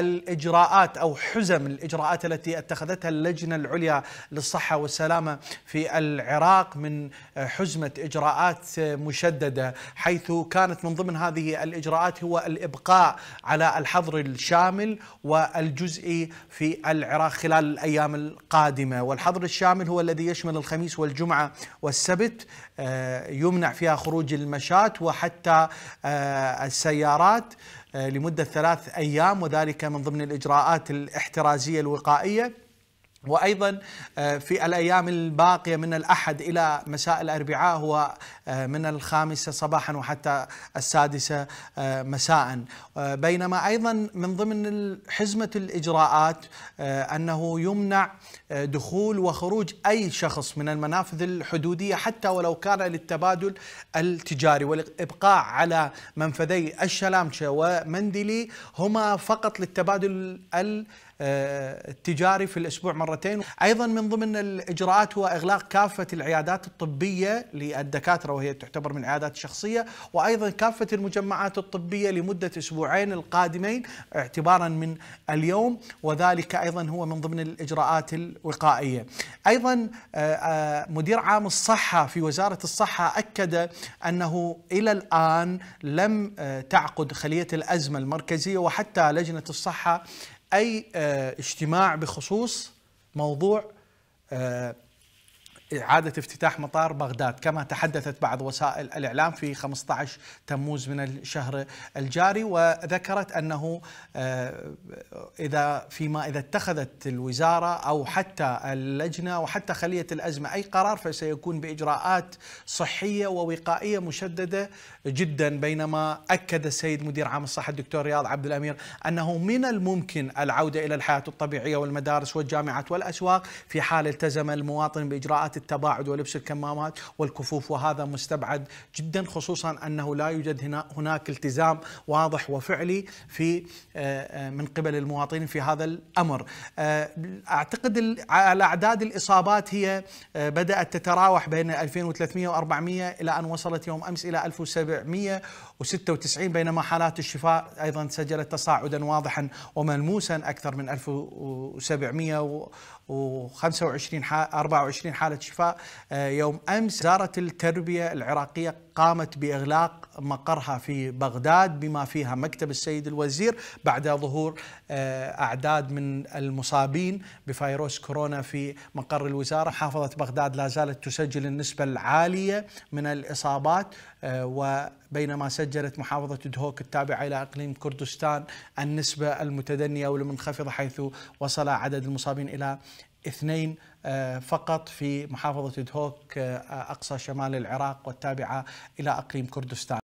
الإجراءات أو حزم الإجراءات التي اتخذتها اللجنة العليا للصحة والسلامة في العراق من حزمة إجراءات مشددة حيث كانت من ضمن هذه الإجراءات هو الإبقاء على الحظر الشامل والجزئي في العراق خلال الأيام القادمة والحظر الشامل هو الذي يشمل الخميس والجمعة والسبت آه، يمنع فيها خروج المشاة وحتى آه، السيارات آه، لمدة ثلاث أيام وذلك من ضمن الإجراءات الاحترازية الوقائية وايضا آه، في الايام الباقيه من الاحد الى مساء الاربعاء هو آه، من الخامسه صباحا وحتى السادسه آه، مساء بينما ايضا من ضمن حزمه الاجراءات انه يمنع دخول وخروج اي شخص من المنافذ الحدوديه حتى ولو كان للتبادل التجاري والابقاء على منفذي الشلامشه ومندلي هما فقط للتبادل آه، التجاري في الأسبوع مرتين أيضا من ضمن الإجراءات هو إغلاق كافة العيادات الطبية للدكاترة وهي تعتبر من العيادات الشخصية وأيضا كافة المجمعات الطبية لمدة أسبوعين القادمين اعتبارا من اليوم وذلك أيضا هو من ضمن الإجراءات الوقائية أيضا آه، آه، مدير عام الصحة في وزارة الصحة أكد أنه إلى الآن لم تعقد خلية الأزمة المركزية وحتى لجنة الصحة أي آه، اجتماع بخصوص موضوع آه، إعادة افتتاح مطار بغداد كما تحدثت بعض وسائل الإعلام في 15 تموز من الشهر الجاري وذكرت أنه آه، إذا فيما إذا اتخذت الوزارة أو حتى اللجنة وحتى خلية الأزمة أي قرار فسيكون بإجراءات صحية ووقائية مشددة جدا بينما أكد السيد مدير عام الصحة الدكتور رياض عبد الأمير أنه من الممكن العودة إلى الحياة الطبيعية والمدارس والجامعات والأسواق في حال التزم المواطن بإجراءات كمامات التباعد ولبس الكمامات والكفوف وهذا مستبعد جدا خصوصا أنه لا يوجد هنا هناك التزام واضح وفعلي في آه، آه، من قبل المواطنين في هذا الأمر آه، أعتقد الأعداد الإصابات هي بدأت تتراوح بين 2300 و 400 إلى أن وصلت يوم أمس إلى 1796 بينما حالات الشفاء أيضا سجلت تصاعدا واضحا وملموسا أكثر من 1725 24 حالة شفاء آه، يوم أمس وزارة التربية العراقية قامت بإغلاق مقرها في بغداد بما فيها مكتب السيد الوزير بعد ظهور آه، أعداد من المصابين بفيروس كورونا في مقر الوزارة محافظة بغداد لا زالت تسجل النسبة العالية من الإصابات آه، وبينما سجلت محافظة دهوك التابعة إلى إقليم كردستان النسبة المتدنية والمنخفضة حيث وصل عدد المصابين إلى اثنين آه، فقط في محافظة دهوك آه، أقصى شمال العراق والتابعة إلى أقليم كردستان